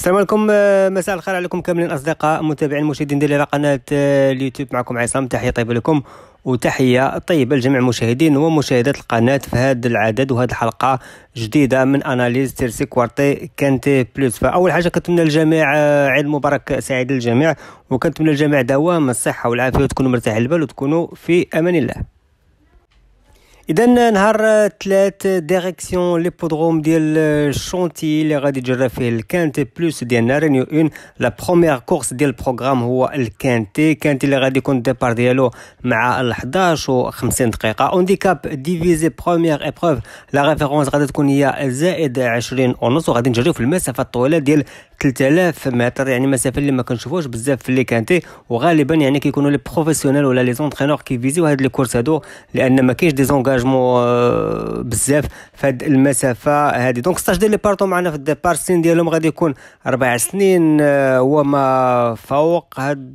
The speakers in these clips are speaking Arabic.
السلام عليكم آه، مساء الخير عليكم كاملين اصدقاء متابعين المشاهدين ديال قناه آه، اليوتيوب معكم عصام تحيه طيبه لكم وتحية طيبة لجميع المشاهدين ومشاهدات القناة في هذا العدد وهذه الحلقة جديدة من أناليز تيرسي كوارتي كانتي بلوس فأول حاجة كنتمنى للجميع آه، عيد مبارك سعيد للجميع وكنتمنى للجميع دوام الصحة والعافية وتكونوا مرتاحين البال وتكونوا في أمان الله اذا نهار ثلاث ديريكسيون ليبودروم ديال الشونتي اللي غادي يجرى فيه الكانتي بلوس ديالنا رينيو اون لا بروميير كورس ديال البروغرام هو الكانتي كانتي اللي غادي يكون الديبار ديالو مع ال 11 و 50 دقيقه اونديكاب ديفيزي بروميير ايبروف لا ريفيرونس غادي تكون هي زائد 20 ونص وغادي نجريو في المسافه الطويله ديال 3000 متر يعني مسافه اللي ما كنشوفوش بزاف في لي كانتي وغالبا يعني كيكونوا لي بروفيسيونيل ولا لي زونترينور كيفيزيو هاد لي كورس هادو لان ما كاينش دي زونغاج تهاجموا euh, بزاف في هاد المسافه هذه دونك ستاج ديال لي بارتو معنا في الديبار السن ديالهم غادي يكون اربع سنين آه، وما فوق هاد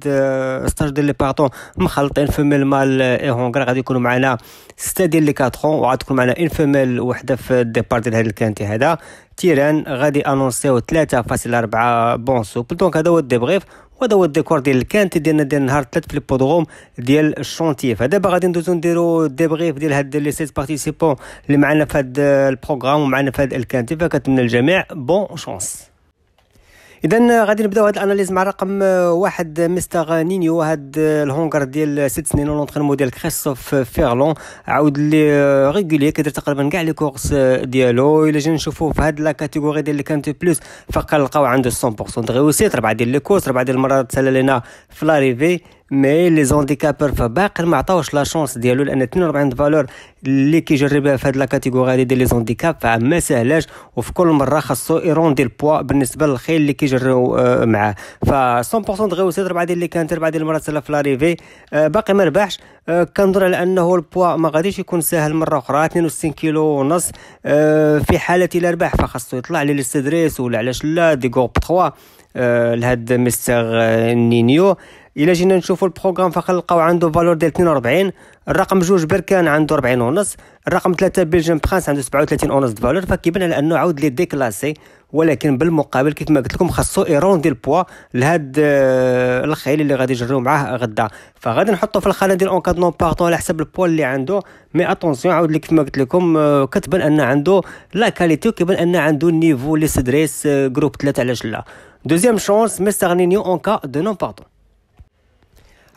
ستاج آه، ديال لي بارتو مخلطين فيميل مال اي هونغرا غادي يكونوا معنا سته ديال لي كاترون وغادي تكون معنا ان فيميل وحده في الديبار ديال هاد الكانتي هذا تيران غادي انونسيو 3.4 بون سوبل دونك هذا هو الديبغيف وهذا هو الديكور ديال الكانت ديالنا ديال نهار الثلاث في البودغوم ديال الشونتي فدابا غادي ندوزو نديرو ديبغيف ديال هاد لي سيت بارتيسيبون اللي معنا في هاد البروغرام ومعنا في هاد الكانت فكنتمنى الجميع بون شونس اذا غادي نبداو هاد الاناليز مع رقم آه، واحد آه، مستر نينيو هاد آه، الهونغر ديال ست سنين لونترينمون ديال كريستوف فيرلون عاود لي ريغولي كيدير تقريبا كاع لي كورس ديالو الا جينا نشوفوه في هاد لا كاتيجوري ديال كانت بلوس فقال لقاو عنده 100% دغيوسيت ربعه ديال لي كورس ربعه ديال المرات سالا لينا في لاريفي مي لي زونديكابور فباقي ما عطاوش لا شونس ديالو لان 42 فالور اللي كيجربها في هاد لا كاتيغوري هادي ديال لي زونديكاب فما سهلاش وفي كل مره خاصو ديال البوا بالنسبه للخيل اللي كيجريو معاه ف 100% دغيو سيد ربعه ديال اللي كانت ربعه ديال المرات سلا في لاريفي باقي ما ربحش كنظن على انه البوا ما غاديش يكون ساهل مره اخرى 62 كيلو ونص في حاله الا ربح فخاصو يطلع لي الاستدريس ولا علاش لا دي غوب 3 لهاد مستر نينيو الا جينا نشوفوا البروغرام فغنلقاو عنده فالور ديال 42 الرقم جوج بركان عنده 40 ونص الرقم ثلاثة بلجيم برانس عنده 37 ونص فالور فكيبان على انه عاود لي ديكلاسي ولكن بالمقابل كيف ما قلت لكم خاصو ديال البوا لهاد آه، الخيل اللي غادي يجريو معاه غدا فغادي نحطو في الخانه ديال اونكاد نون بارتون على حسب البوا اللي عنده مي اتونسيون عاود لك كيف ما قلت لكم آه، كتبان ان عنده لا كاليتي وكيبان ان عنده النيفو لي سدريس جروب آه، ثلاثة علاش لا دوزيام شونس مستغني نينيو اونكا دو نون بارتون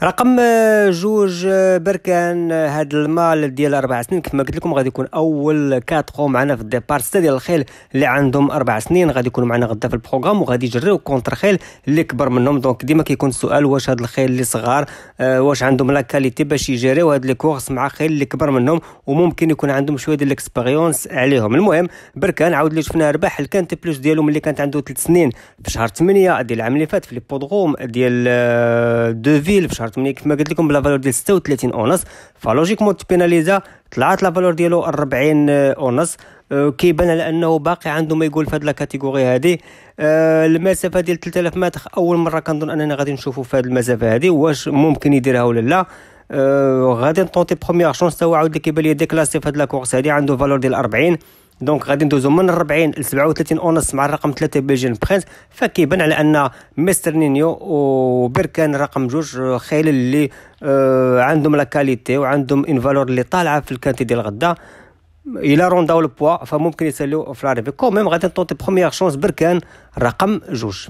رقم آه، جوج آه، بركان آه، هاد المال ديال اربع سنين كما قلت لكم غادي يكون اول كاتخو معنا في الديبار سته ديال الخيل اللي عندهم اربع سنين غادي يكونوا معنا غدا في البروغرام وغادي يجريو كونتر خيل اللي كبر منهم دونك ديما كيكون السؤال واش هاد الخيل اللي صغار واش عندهم لا كاليتي باش يجريو هاد لي كورس مع خيل اللي كبر منهم وممكن يكون عندهم شويه ديال الاكسبيريونس عليهم المهم بركان عاود اللي شفنا ربح الكانتي بلوس ديالو ملي كانت عنده 3 سنين في شهر 8 ديال العام اللي فات في لي بودغوم ديال دوفيل في شهر شهر 8 كما قلت لكم بلا فالور ديال 36 اونص مون تبيناليزا طلعت لا فالور ديالو 40 اونص آه، كيبان على انه باقي عنده ما يقول في هاد لا كاتيجوري هادي أه المسافه ديال 3000 متر اول مره كنظن اننا غادي نشوفو في هاد المسافه هادي واش ممكن يديرها ولا لا أه غادي نطونتي بروميير شونس تا هو عاود لي كيبان لي ديكلاسي في هاد لا كورس هادي عنده فالور ديال 40 دونك غادي ندوزو من 40 ل 37 اونص مع الرقم 3 بلجين برينس فكيبان على ان مستر نينيو وبركان رقم جوج آه، خيل اللي آه عندهم لا كاليتي وعندهم ان فالور اللي طالعه في الكانتي ديال غدا الا رونداو البوا فممكن يساليو في لاريفي كو ميم غادي نطوطي بروميير شونس بركان رقم جوج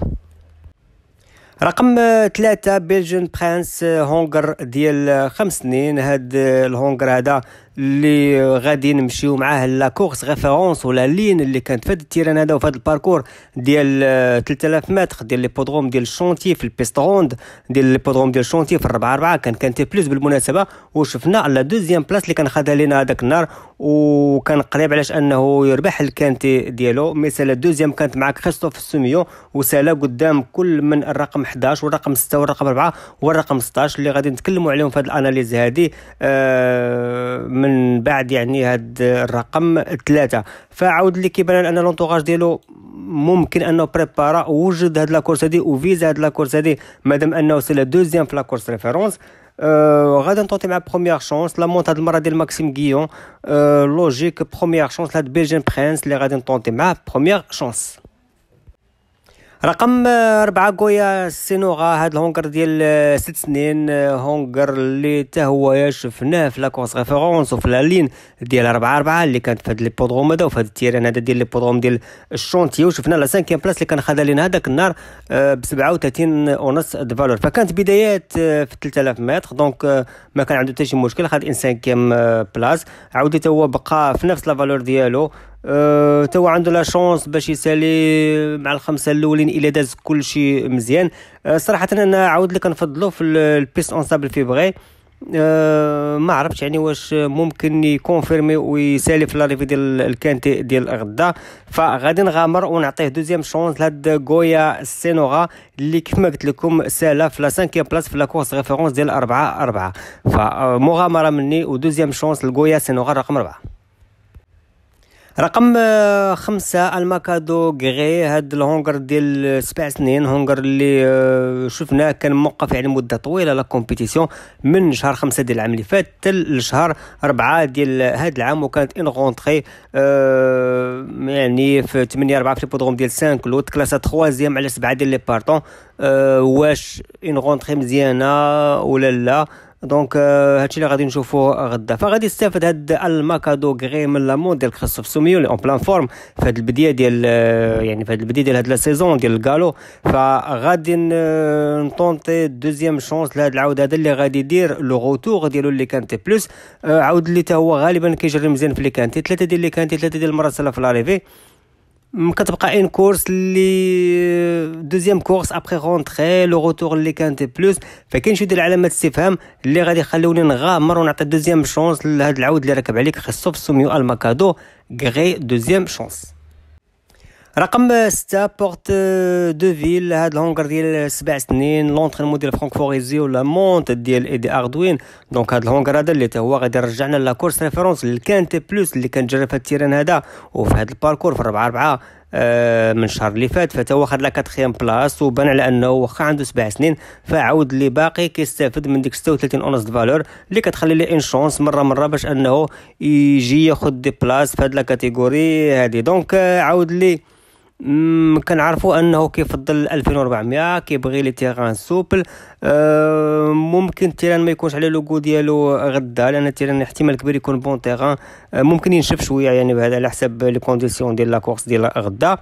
رقم آه، ثلاثة بيلجين برانس آه، هونغر ديال خمس سنين هاد الهونغر هذا اللي غادي نمشيو معاه لا كورس ريفيرونس ولا لين اللي كانت في هذا التيران هذا وفي هذا الباركور ديال 3000 آه, متر ديال ليبودروم ديال الشونتي في البيستروند ديال ليبودروم ديال الشونتي في الربعة 4 كان كان تي بلوس بالمناسبه وشفنا لا دوزيام بلاص اللي كان خدها لينا هذاك النهار وكان قريب علاش انه يربح الكانتي ديالو مي سالا دوزيام كانت مع كريستوف سوميو وسالا قدام كل من الرقم 11 والرقم 6 والرقم 4 والرقم 16 اللي غادي نتكلموا عليهم في هذه الاناليز هذه آه من من بعد يعني هاد الرقم ثلاثة فعاود اللي كيبان ان لونتوراج ديالو ممكن انه بريبارا وجد هاد لاكورس هادي وفيزا هاد لاكورس هادي مادام انه سي euh, لا دوزيام في لاكورس ريفيرونس أه غادي نطوطي مع بروميير شونس لا مونت هاد المره ديال ماكسيم غيون أه لوجيك بروميير شونس لهاد بيجين برينس اللي غادي نطونطي معاه بروميير شونس رقم أربعة غويا السينوغا هاد الهونغر ديال ست سنين هونغر اللي تا هو شفناه في لاكوس ريفيرونس وفي لالين ديال أربعة أربعة اللي كانت في هاد ليبودروم هذا وفي هاد التيران هذا ديال ليبودروم ديال الشونتي وشفنا لا سانكيام بلاس اللي كان خدا لينا هذاك النهار ب 37 ونص دفالور فكانت بدايات آه، في 3000 متر دونك آه، ما كان عنده حتى شي مشكل خد ان سانكيام آه، بلاس عاود هو بقى في نفس لا فالور ديالو أه توا عنده لا شونس باش يسالي مع الخمسه الاولين الا داز كلشي مزيان أه صراحه انا عاود لك نفضلو في البيس اونسابل في بغي أه ما عرفتش يعني واش ممكن يكونفيرمي ويسالي في لاريفي ديال الكانتي ديال غدا فغادي نغامر ونعطيه دوزيام شونس لهاد غويا السينوغا اللي كما قلت لكم سالا في لا سانكيام بلاس في لا كورس ريفيرونس ديال 4 4 فمغامره مني ودوزيام شونس لغويا سينوغا رقم 4 رقم آه، خمسة الماكادو غري هاد الهونغر ديال سبع سنين هونغر اللي آه، شفناه كان موقف يعني مدة طويلة لا كومبيتيسيون من شهر خمسة ديال العام اللي فات حتى لشهر ربعة ديال هاد العام وكانت ان آه، غونتخي يعني في 8 4 في البودغوم ديال سانكلو تكلاسا تخوازيام على سبعة ديال لي بارتون واش ان غونتخي مزيانة ولا لا دونك euh, هادشي اللي غادي نشوفو غدا فغادي يستافد هاد الماكادو غري من لامون ديال كريستوف سوميو اللي اون بلان فورم في هاد البدايه ديال آه، يعني في هاد البدايه ديال هاد لا سيزون ديال الكالو فغادي نطونتي دوزيام شونس لهاد العوده هذا اللي غادي يدير لو غوتور ديالو اللي كانتي بلوس آه، عاود اللي تا هو غالبا كيجري مزيان في اللي كانتي ثلاثه ديال اللي كانتي ثلاثه ديال المرات سلا في لاريفي كتبقى ان كورس اللي دوزيام كورس ابخي رونتري لو روتور اللي كانت بلوس فكاين شي ديال علامات استفهام اللي غادي يخلوني نغامر ونعطي دوزيام شونس لهاد العود اللي راكب عليك خصو في السميو الماكادو غري دوزيام شونس رقم ستة بورت دو فيل هاد الهونغر ديال سبع سنين لونترينمون ديال فرانكفوريزي ولا مونت ديال ايدي اردوين دونك هاد الهونغر هذا اللي هو غادي يرجعنا لاكورس ريفيرونس اللي كانت بلوس اللي كان جرى في التيران هذا وفي هاد الباركور في 4 4 آه، من الشهر اللي فات فتا هو خد لا كاتخيام بلاص وبان على انه واخا عنده سبع سنين فعاود اللي باقي كيستافد من ديك 36 اونس فالور اللي كتخلي ليه ان شونس مره مره باش انه يجي ياخد دي بلاص في هاد لا كاتيجوري هادي دونك آه، عاود لي كنعرفوا انه كيفضل 2400 كيبغي لي تيران سوبل أه ممكن تيران ما يكونش على لوغو ديالو غدا لان تيران احتمال كبير يكون بون تيران أه ممكن ينشف شويه يعني بهذا على حسب لي كونديسيون ديال لا كورس ديال غدا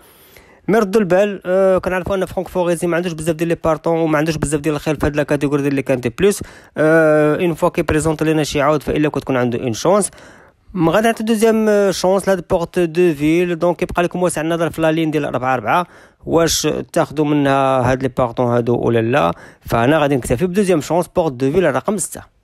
مي ردوا البال أه كنعرفوا ان فرانك فوريزي ما عندوش بزاف ديال لي بارطون وما عندوش بزاف ديال الخيل في هاد لا كاتيغوري ديال لي كانتي بلوس اون أه فوا كي بريزونت لينا شي عاود فالا كتكون عنده اون شونس غادي نعطي دوزيام آه, شونس لهاد بورت دو فيل دونك يبقى لكم واسع النظر في لا لين ديال 4 4 واش تاخذوا منها هاد لي بارطون هادو ولا لا فهنا غادي نكتفي بدوزيام شونس بورت دو فيل رقم 6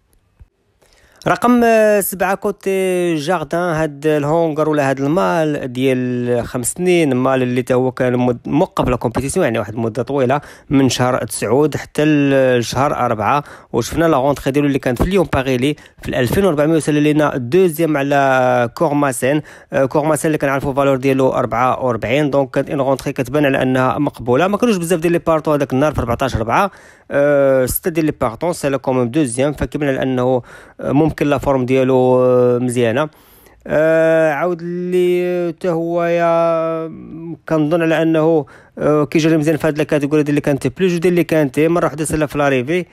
رقم آه، سبعة كوتي جاردان هاد الهونغر ولا هاد المال ديال خمس سنين مال اللي هو كان موقف لا كومبيتيسيون يعني واحد المده طويله من شهر تسعود حتى لشهر أربعة وشفنا لا غونتخي ديالو اللي كانت في اليوم باغيلي في 2400 وصل لينا دوزيام على آه، كورماسين آه، كورماسين اللي كنعرفوا فالور ديالو 44 دونك كانت اون غونتخي كتبان على انها مقبوله ما كانوش بزاف ديال لي بارتو هذاك النهار في 14 4 أه ستة ديال لي بارتون لا كوميم دوزيام فكيبان على انه ممكن يمكن لا فورم ديالو آه، مزيانه آه عاود اللي حتى آه، هو يا كنظن على انه آه كيجري مزيان في هاد الكاتيجوري ديال اللي كانت بلوج ديال اللي كانت مره واحده سلا في لاريفي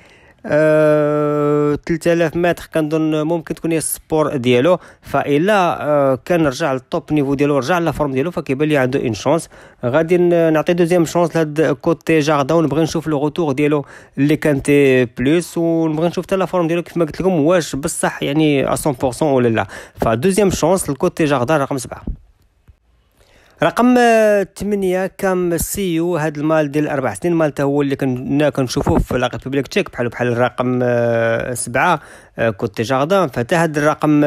أه 3000 متر كنظن ممكن تكون هي السبور ديالو فالا أه كان رجع للطوب نيفو ديالو رجع لا فورم ديالو فكيبان لي عنده اون شونس غادي نعطي دوزيام شونس لهاد كوتي جاردا ونبغي نشوف لو غوتور ديالو اللي كان تي بلوس ونبغي نشوف حتى لا فورم ديالو كيف ما قلت لكم واش بصح يعني 100% ولا لا فدوزيام شونس لكوتي جاردا رقم سبعه رقم 8 كان سيو هاد المال ديال الاربع سنين مالته هو اللي كنا كنشوفوه في لا ريبوبليك تشيك بحال بحال الرقم آه، سبعة آه، كوتي جاردان فتا هاد الرقم 8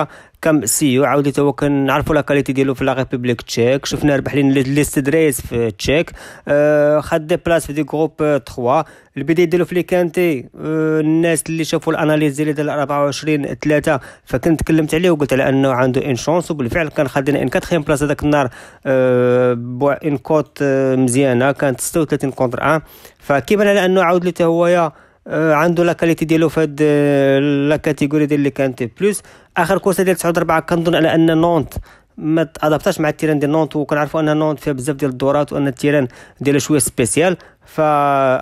آه، كم سيو عاود تو كنعرفوا كاليتي ديالو في لا ريبوبليك تشيك شفنا ربح لي ليست دريس في تشيك آه، خد دي بلاص في دي جروب 3 البدايه ديالو في لي كانتي آه، الناس اللي شافوا الاناليز ديالي ديال 24 3 فكنت تكلمت عليه وقلت على انه عنده ان شونس وبالفعل كان خدنا ان كاتخيام بلاص هذاك النهار آه، بوا بوع ان كوت مزيانه كانت 36 كونتر 1 فكيبان على انه عاود لي هويا آه، عنده لا كاليتي ديالو في هاد آه، لا كاتيجوري ديال اللي كانت بلوس اخر كورسه ديال 9 4 كنظن على ان نونت ما تادابتاش مع التيران ديال نونت وكنعرفوا ان نونت فيها بزاف ديال الدورات وان التيران ديالها شويه سبيسيال فا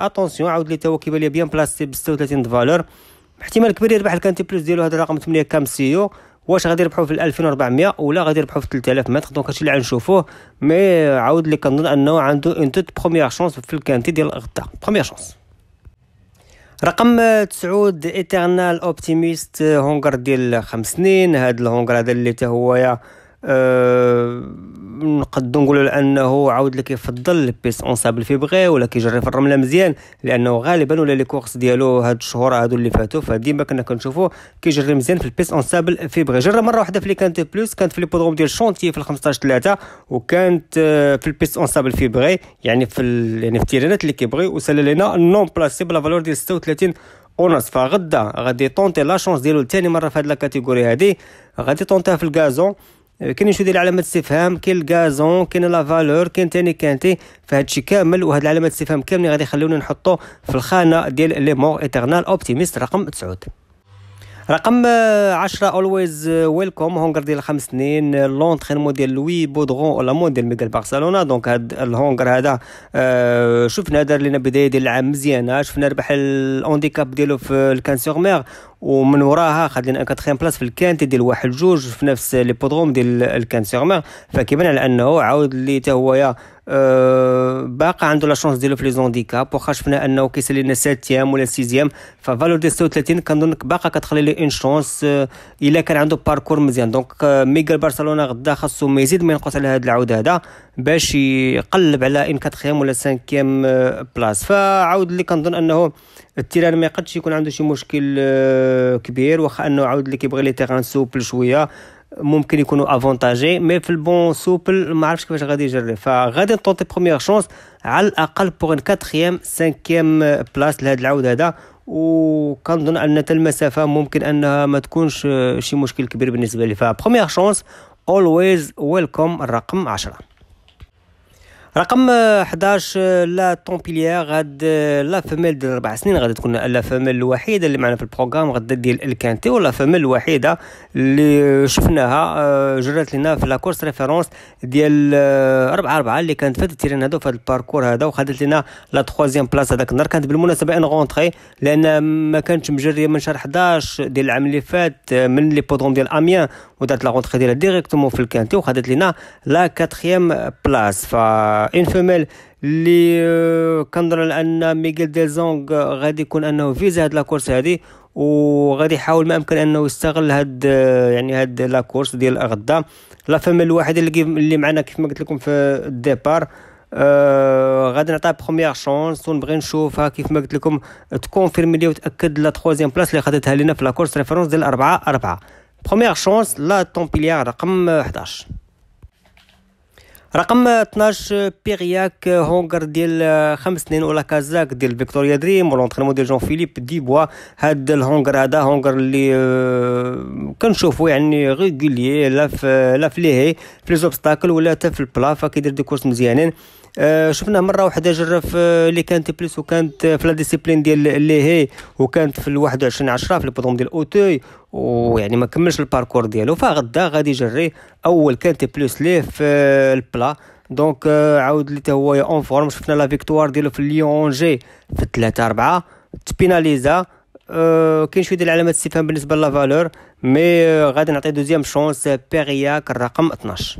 اتونسيون عاود لي تا هو كيبان لي بيان بلاصتي ب 36 فالور احتمال كبير يربح الكانتي بلوس ديالو هذا الرقم 8 كام سيو واش غادي يربحوا في 2400 ولا غادي يربحوا في 3000 متر دونك هادشي اللي غنشوفوه مي عاود لي كنظن انه عنده اون توت بروميير شونس في الكانتي ديال الغدا بروميير شونس رقم تسعود ايترنال اوبتيميست هونغر ديال خمس سنين هاد الهونغر هذا اللي تا هو أه نقول نقولوا لانه عاود لك يفضل بيس اون سابل فيبغي ولا كيجري في الرمله مزيان لانه غالبا ولا لي كورس ديالو هاد الشهور هادو اللي فاتوا فديما كنا كنشوفوه كيجري مزيان في البيس اون سابل فيبغي جرى مره واحده في لي كانتي بلوس كانت في لي بودروم ديال شونتي في 15 3 وكانت آه، في البيس اون سابل فيبغي يعني في ال... يعني في التيرانات اللي كيبغي وسال لينا نون بلاسي بلا فالور ديال 36 ونص فغدا غادي طونتي لا شونس ديالو ثاني مره في هاد لا كاتيجوري هادي غادي طونتيها في الكازون كاين شو ديال علامات استفهام كاين الكازون كاين لا فالور كاين تاني كانتي فهادشي كامل وهاد العلامات الاستفهام كاملين غادي يخلونا نحطو في الخانه ديال لي مور ايترنال اوبتيميست رقم 9 رقم 10 اولويز ويلكم هونغر ديال خمس سنين آه، لونترينمون ديال لوي بودغون ولا مون ديال ميغال بارسلونا دونك هاد الهونغر هذا آه شفنا دار لنا بدايه ديال العام مزيانه شفنا ربح الاونديكاب ديالو في الكان سور مير ومن وراها خد لنا كاتخيام بلاس في الكانتي ديال واحد جوج في نفس لي بودغوم ديال الكان سور مير فكيبان على انه عاود اللي تا هويا أه، باقى عنده لا شونس ديالو في لي زونديكاب واخا شفنا انه كيسالي لنا ساتيام ولا سيزيام ففالور ديال 36 كنظن باقا كتخلي له اون شونس الا كان عنده باركور مزيان دونك أه، ميغال برشلونه غدا خاصو ما يزيد ما ينقص على هذا العود هذا باش يقلب على ان كاتخيام ولا سانكيام أه، بلاس فعاود اللي كنظن انه التيران ما يقدش يكون عنده شي مشكل كبير واخا انه عاود اللي كيبغي لي تيغان سوبل شويه ممكن يكونوا افونتاجي مي في البون سوبل ما عرفتش كيفاش غادي يجري فغادي نطونطي بروميير شونس على الاقل بوغ ان كاتخيام سانكيام بلاص لهاد العود هذا وكنظن ان تا المسافه ممكن انها ما تكونش آه، شي مشكل كبير بالنسبه لي فبروميير شونس اولويز ويلكم الرقم 10 رقم 11 لا تومبيليير غاد لا فاميل ديال ربع سنين غادي تكون لا فاميل الوحيده اللي معنا في البروغرام غادي ديال الكانتي ولا فاميل الوحيده اللي شفناها آه، جرات لنا في لاكورس ريفيرونس ديال 4 آه، 4 اللي كانت في التيران هذا في هذا الباركور هذا وخدت لنا لا تخوازيام بلاص هذاك النهار كانت بالمناسبه ان غونتري لان ما كانتش مجريه من شهر 11 ديال العام اللي فات آه، من لي بودروم ديال اميان ودات لا غونتري ديالها ديريكتومون في الكانتي وخدت لنا لا كاتريام بلاص ف اون فيميل اللي كنظن ان ميغيل ديزونغ زونغ غادي يكون انه فيزا هاد لاكورس هادي وغادي يحاول ما امكن انه يستغل هاد يعني هاد لاكورس ديال غدا لا فيميل الوحيده اللي اللي معنا كيف ما قلت لكم في الديبار آه غادي نعطيها بروميير شونس ونبغي نشوفها كيف ما قلت لكم تكونفيرمي لي وتاكد لا تخوازيام بلاس اللي خدتها لينا في لاكورس ريفيرونس ديال 4 4 بروميير شونس لا تومبيليار رقم 11 رقم 12 بيرياك آه، هونغر ديال آه، خمس سنين ولا كازاك ديال فيكتوريا دريم ولونترينمون ديال جون فيليب ديبوا هاد الهونغر هذا هونغر اللي آه، كنشوفو يعني ريغولي لا في لا في ليهي في لي زوبستاكل ولا حتى في البلا فكيدير دي كورس مزيانين آه، شفنا مره واحده آه، جرى في اللي كانت بليس وكانت آه، في لا ديسيبلين ديال اللي هي وكانت في ال 21 10 في البودوم ديال اوتوي ويعني ما كملش الباركور ديالو فغدا غادي يجري اول كانت بلوس ليه في البلا دونك عاود لي هو اون فورم شفنا لا فيكتوار ديالو في ليون جي في 3 4 تبيناليزا أه كاين شويه ديال علامات استفهام بالنسبه لا فالور مي غادي نعطي دوزيام شونس بيرياك الرقم 12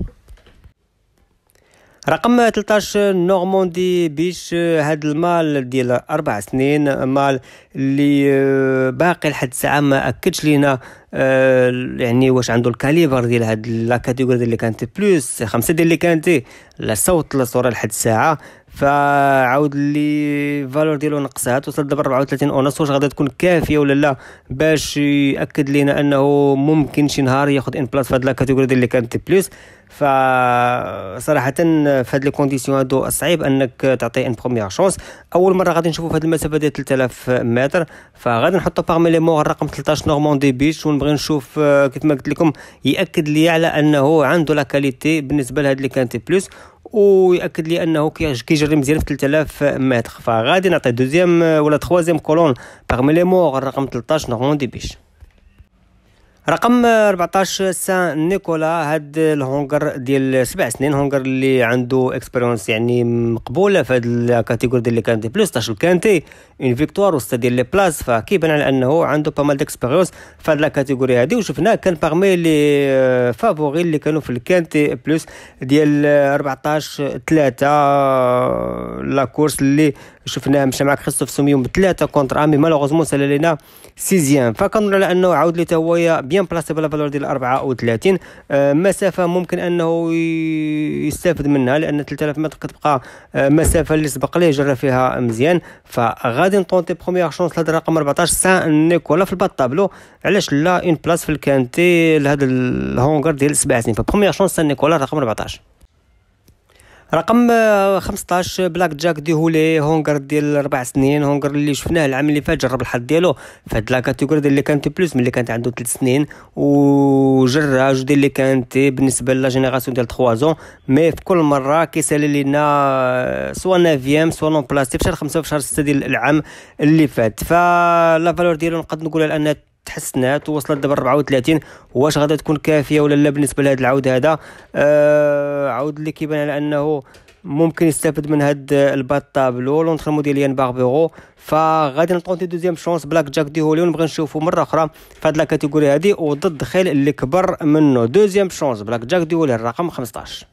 رقم 13 نورموندي بيش هذا المال ديال اربع سنين مال اللي آه، باقي لحد الساعه ما اكدش لينا آه، يعني واش عنده الكاليبر ديال هاد لا كاتيجوري ديال اللي كانت بلوس خمسه ديال اللي كانت لا صوت لا صوره لحد الساعه فعاود لي فالور ديالو نقصات وصل دابا 34 اونص واش غادي تكون كافيه ولا لا باش ياكد لينا انه ممكن شي نهار ياخذ ان بلاص في هاد لا كاتيجوري ديال لي كانتي بلس فصراحه في هاد لي كونديسيون هادو صعيب انك تعطي ان بروميير شونس اول مره غادي نشوفو في هاد المسافه ديال 3000 متر فغادي نحطو باغمي لي مور الرقم 13 دي بيش ونبغي نشوف آه، كيف ما قلت لكم ياكد لي على انه عنده لا كاليتي بالنسبه لهاد لي كانتي بلس وياكد لي انه كيجري مزيان في 3000 متر فغادي نعطي دوزيام آه، ولا تخوازيام كولون باغمي لي مور الرقم 13 نورموندي بيش رقم 14 سان نيكولا هاد الهونغر ديال سبع سنين هونغر اللي عنده اكسبيريونس يعني مقبوله في هاد الكاتيجوري ديال لي كانتي بلوس 16 كانتي اون فيكتوار وسط ديال لي بلاص فكيبان على انه عنده بامال ديكسبيرونس ديكسبيريونس في هاد الكاتيجوري هادي وشفناه كان باغمي لي فافوري اللي كانوا في الكانتي بلوس ديال 14 3 لا كورس اللي شفناه مشى مع كريستوف سوميوم بثلاثه كونتر امي مالوغوزمون سال لينا سيزيام فكنظن على انه عاود لي هو بيان بلاصي بلا فالور ديال 34 آه، مسافه ممكن انه يستافد منها لان 3000 متر كتبقى آه، مسافه اللي سبق ليه جرى فيها مزيان فغادي نطونتي بروميير شونس لهذا الرقم 14 سان نيكولا في البات علاش لا اون بلاص في الكانتي لهذا الهونغر ديال سبع سنين فبروميير شونس سان نيكولا رقم 14 رقم 15 آه، بلاك جاك دي هولي هونغر ديال اربع سنين هونغر اللي شفناه العام اللي فات جرب الحظ ديالو في هاد لا ديال اللي كانت بلوس من اللي كانت عنده 3 سنين وجراج جوج ديال اللي كانت بالنسبه لا جينيراسيون ديال 3 زون مي في كل مره كيسالي لينا آه، سوا نافيام سوا نون بلاستي في شهر 5 وفي شهر 6 ديال العام اللي فات فلا فالور ديالو نقدر نقولها انها تحسنات ووصلت دابا 34 واش غادا تكون كافيه ولا لا بالنسبه لهذا العود هذا آه عود اللي كيبان على انه ممكن يستافد من هاد البات طابلو لونتريمون ديال يان باربيرو فغادي تي دوزيام شونس بلاك جاك دي هولي ونبغي نشوفو مره اخرى في هاد لاكاتيجوري هادي وضد خيل اللي كبر منه دوزيام شونس بلاك جاك دي هولي الرقم 15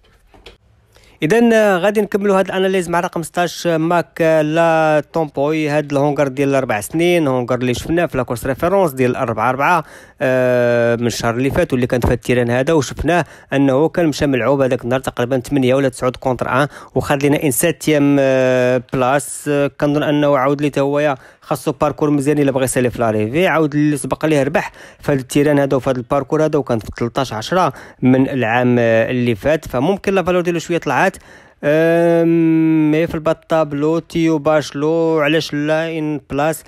اذا آه، غادي نكملوا هاد الاناليز مع رقم 16 آه، ماك آه، لا تومبوي هاد الهونغر ديال الاربع سنين هونغر اللي شفناه في لاكورس ريفيرونس ديال الاربعة اربعة آه من الشهر اللي فات واللي كان في التيران هذا وشفناه انه كان مشى ملعوب هذاك النهار تقريبا 8 ولا 9 كونتر 1 وخذ لنا ان ساتيام بلاس كنظن انه عاود لي هويا خاصو باركور مزيان الا بغى يسالي في لاريفي عاود اللي سبق ليه ربح في هذا التيران هذا وفي هذا الباركور هذا وكان في 13 10 من العام اللي فات فممكن لا فالور ديالو شويه طلعات مي في البطابلو تيو باشلو علاش لا ان بلاس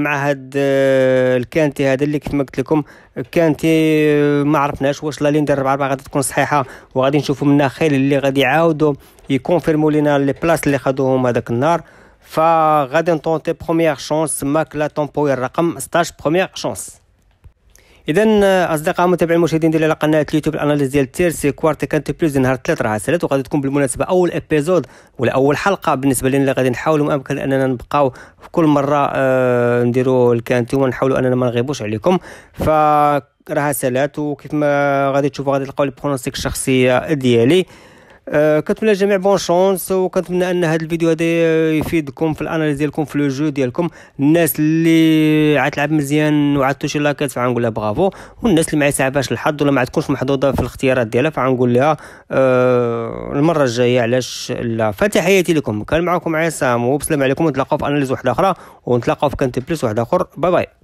مع هاد أه، الكانتي هذا اللي كيف ما قلت لكم كانتي أه، ما عرفناش واش لا لين ديال 4 4 غادي تكون صحيحه وغادي نشوفوا منها خير اللي غادي يعاودوا يكونفيرمو لينا لي بلاص اللي خدوهم هذاك النهار فغادي نطونتي بروميير شونس ماك لا تومبو الرقم 16 بروميير شونس اذا اصدقاء متابعي المشاهدين ديال قناه اليوتيوب الاناليز ديال سي كوارتي كانت بلوز نهار الثلاث راه سالات وغادي تكون بالمناسبه اول ابيزود ولا اول حلقه بالنسبه لنا اللي غادي نحاولوا ما امكن اننا نبقاو في كل مره آه نديروا الكانتي ونحاولوا اننا ما نغيبوش عليكم ف راه سالات وكيف ما غادي تشوفوا غادي تلقاو البرونوستيك الشخصيه ديالي آه، كنتمنى للجميع بون شونس وكنتمنى ان هذا الفيديو هذا يفيدكم في الاناليز ديالكم في لو جو ديالكم الناس اللي عتلعب مزيان وعطتو شي لاكات فغنقول لها برافو والناس اللي ما يسعبهاش الحظ ولا ما عتكونش محظوظه في الاختيارات ديالها فغنقول لها أه المره الجايه علاش لا فتحياتي لكم كان معكم عصام وبسلام عليكم ونتلاقاو في اناليز واحده اخرى ونتلاقاو في كانت بلس واحده اخر باي باي